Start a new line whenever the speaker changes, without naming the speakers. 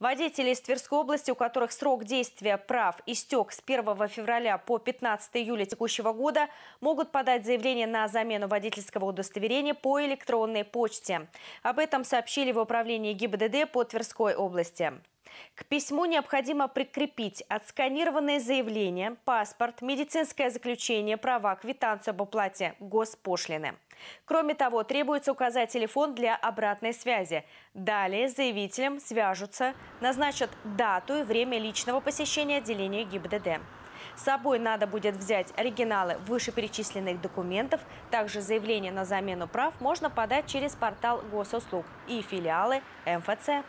Водители из Тверской области, у которых срок действия прав истек с 1 февраля по 15 июля текущего года, могут подать заявление на замену водительского удостоверения по электронной почте. Об этом сообщили в управлении ГИБДД по Тверской области. К письму необходимо прикрепить отсканированное заявление, паспорт, медицинское заключение, права, квитанцию об оплате госпошлины. Кроме того, требуется указать телефон для обратной связи. Далее с заявителем свяжутся, назначат дату и время личного посещения отделения ГИБДД. С собой надо будет взять оригиналы вышеперечисленных документов. Также заявление на замену прав можно подать через портал госуслуг и филиалы МФЦ.